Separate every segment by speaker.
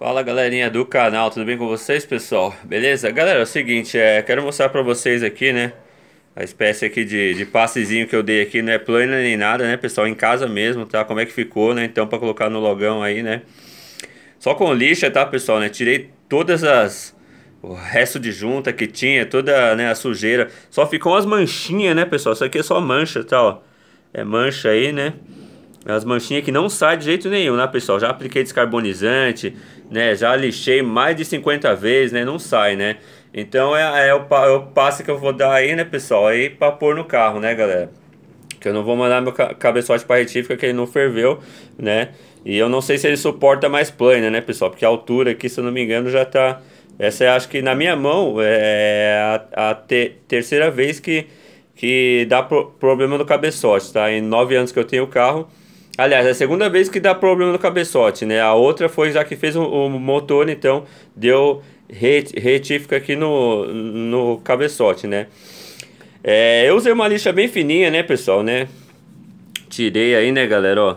Speaker 1: Fala galerinha do canal, tudo bem com vocês pessoal? Beleza? Galera, é o seguinte, é, quero mostrar pra vocês aqui, né? A espécie aqui de, de passezinho que eu dei aqui, não é plano nem nada, né pessoal? Em casa mesmo, tá? Como é que ficou, né? Então pra colocar no logão aí, né? Só com lixa, tá pessoal, né? Tirei todas as... O resto de junta que tinha, toda né, a sujeira. Só ficou as manchinhas, né pessoal? Isso aqui é só mancha, tá? Ó. É mancha aí, né? As manchinhas que não saem de jeito nenhum, né pessoal? Já apliquei descarbonizante, né? Já lixei mais de 50 vezes, né? Não sai, né? Então é, é, o, é o passe que eu vou dar aí, né, pessoal? Aí para pôr no carro, né, galera? Que eu não vou mandar meu cabeçote para retífica que ele não ferveu, né? E eu não sei se ele suporta mais plana, né, né, pessoal? Porque a altura aqui, se eu não me engano, já tá... Essa é, acho que na minha mão é, é a, a te, terceira vez que, que dá pro, problema no cabeçote, tá? Em nove anos que eu tenho o carro, Aliás, é a segunda vez que dá problema no cabeçote, né? A outra foi já que fez o, o motor, então deu retífica aqui no, no cabeçote, né? É, eu usei uma lixa bem fininha, né, pessoal, né? Tirei aí, né, galera, ó,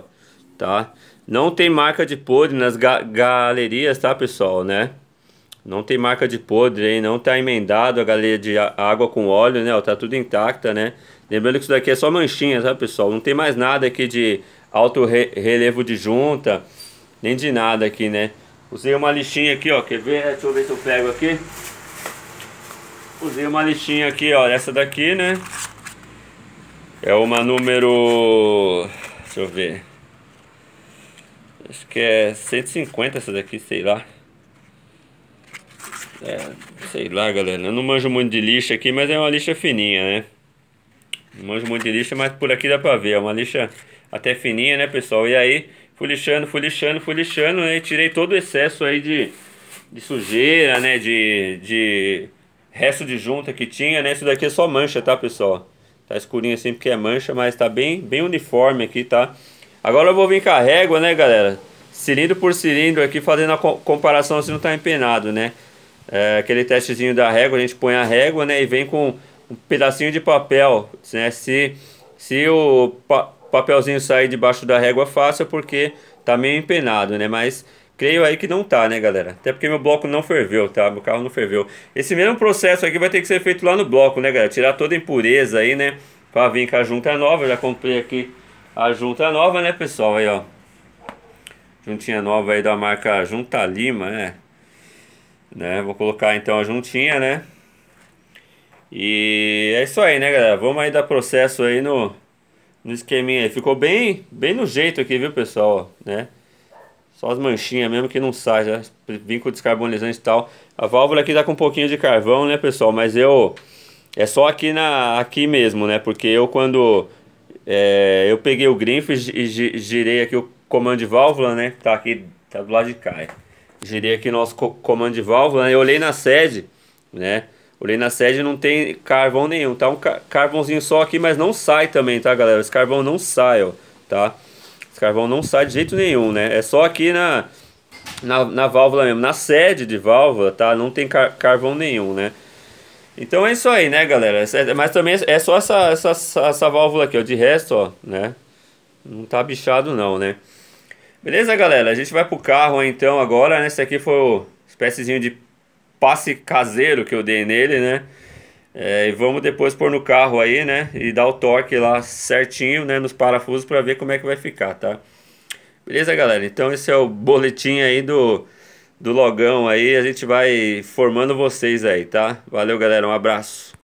Speaker 1: tá? Não tem marca de podre nas ga galerias, tá, pessoal, né? Não tem marca de podre aí, não tá emendado a galeria de água com óleo, né, ó, tá tudo intacta, né? Lembrando que isso daqui é só manchinha, tá, pessoal? Não tem mais nada aqui de alto re relevo de junta, nem de nada aqui, né? Usei uma lixinha aqui, ó, quer ver? Deixa eu ver se eu pego aqui. Usei uma lixinha aqui, ó, essa daqui, né? É uma número... deixa eu ver... Acho que é 150 essa daqui, sei lá. É, sei lá, galera. Eu não manjo muito de lixa aqui, mas é uma lixa fininha, né? manjo muito de lixa, mas por aqui dá pra ver. É uma lixa até fininha, né, pessoal? E aí, fui lixando, fui lixando, fui lixando, né? E tirei todo o excesso aí de, de sujeira, né? De, de resto de junta que tinha, né? Isso daqui é só mancha, tá, pessoal? Tá escurinho assim porque é mancha, mas tá bem, bem uniforme aqui, tá? Agora eu vou vir com a régua, né, galera? Cilindro por cilindro aqui, fazendo a comparação se assim, não tá empenado, né? É, aquele testezinho da régua, a gente põe a régua, né? E vem com um pedacinho de papel, né? Se, se o pa papelzinho sair debaixo da régua é fácil, porque tá meio empenado, né? Mas creio aí que não tá, né, galera? Até porque meu bloco não ferveu, tá? Meu carro não ferveu. Esse mesmo processo aqui vai ter que ser feito lá no bloco, né, galera? Tirar toda a impureza aí, né? Pra vir com a junta nova, Eu já comprei aqui a junta nova, né, pessoal? Aí, ó. Juntinha nova aí da marca Junta Lima, né? né? Vou colocar então a juntinha, né? E é isso aí, né, galera? Vamos aí dar processo aí no, no esqueminha Ficou bem, bem no jeito aqui, viu, pessoal? Né? Só as manchinhas mesmo que não sai, já vim com descarbonizante e tal. A válvula aqui tá com um pouquinho de carvão, né, pessoal? Mas eu... É só aqui, na, aqui mesmo, né? Porque eu quando... É, eu peguei o grifo e girei aqui o comando de válvula, né? Tá aqui, tá do lado de cá. É. Girei aqui nosso comando de válvula, né? Eu olhei na sede, né? Olhei na sede não tem carvão nenhum, tá? Um carvãozinho só aqui, mas não sai também, tá, galera? Esse carvão não sai, ó, tá? Esse carvão não sai de jeito nenhum, né? É só aqui na, na, na válvula mesmo. Na sede de válvula, tá? Não tem car carvão nenhum, né? Então é isso aí, né, galera? É, mas também é só essa, essa, essa válvula aqui, ó. De resto, ó, né? Não tá bichado não, né? Beleza, galera? A gente vai pro carro, então, agora, né? Esse aqui foi o espéciezinho de passe caseiro que eu dei nele, né? É, e vamos depois pôr no carro aí, né? E dar o torque lá certinho, né? Nos parafusos para ver como é que vai ficar, tá? Beleza, galera? Então esse é o boletim aí do, do logão aí. A gente vai formando vocês aí, tá? Valeu, galera. Um abraço.